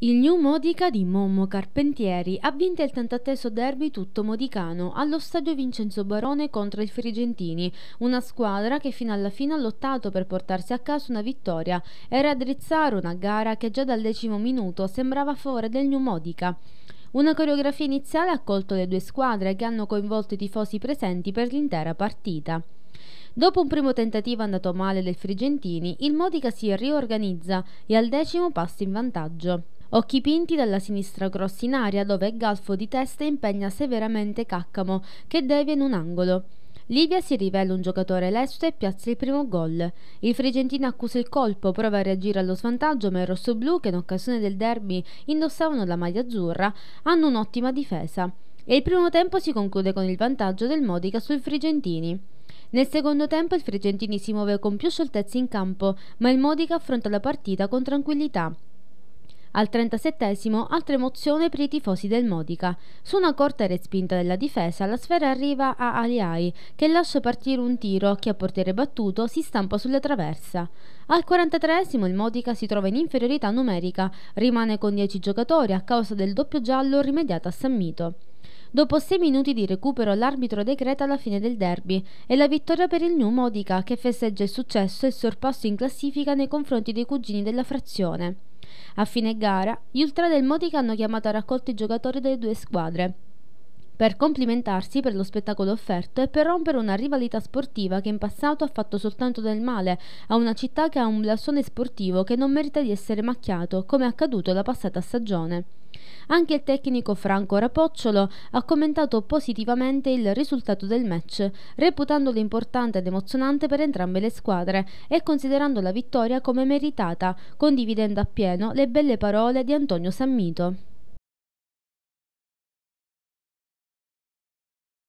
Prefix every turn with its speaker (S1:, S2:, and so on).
S1: Il New Modica di Mommo Carpentieri ha vinto il tantatteso derby tutto modicano allo stadio Vincenzo Barone contro il Frigentini, una squadra che fino alla fine ha lottato per portarsi a casa una vittoria e raddrizzare una gara che già dal decimo minuto sembrava a favore del New Modica. Una coreografia iniziale ha accolto le due squadre che hanno coinvolto i tifosi presenti per l'intera partita. Dopo un primo tentativo andato male del Frigentini, il Modica si riorganizza e al decimo passa in vantaggio. Occhi pinti dalla sinistra grossi in aria dove Galfo di testa impegna severamente Caccamo, che devia in un angolo. Livia si rivela un giocatore lesto e piazza il primo gol. Il Frigentino accusa il colpo, prova a reagire allo svantaggio, ma i rossoblù, che in occasione del derby indossavano la maglia azzurra, hanno un'ottima difesa. E il primo tempo si conclude con il vantaggio del Modica sul Frigentini. Nel secondo tempo il Frigentini si muove con più scioltezza in campo, ma il Modica affronta la partita con tranquillità. Al 37 altra emozione per i tifosi del Modica. Su una corta respinta della difesa, la sfera arriva a Aliai, che lascia partire un tiro che a portiere battuto si stampa sulla traversa. Al 43 il Modica si trova in inferiorità numerica, rimane con 10 giocatori a causa del doppio giallo rimediato a San Mito. Dopo 6 minuti di recupero l'arbitro decreta la fine del derby e la vittoria per il New Modica che festeggia il successo e il sorpasso in classifica nei confronti dei cugini della frazione. A fine gara, gli ultra del Modica hanno chiamato a raccolto i giocatori delle due squadre per complimentarsi per lo spettacolo offerto e per rompere una rivalità sportiva che in passato ha fatto soltanto del male a una città che ha un blasone sportivo che non merita di essere macchiato, come è accaduto la passata stagione. Anche il tecnico Franco Rapocciolo ha commentato positivamente il risultato del match, reputandolo importante ed emozionante per entrambe le squadre e considerando la vittoria come meritata, condividendo appieno le belle parole di Antonio Sammito.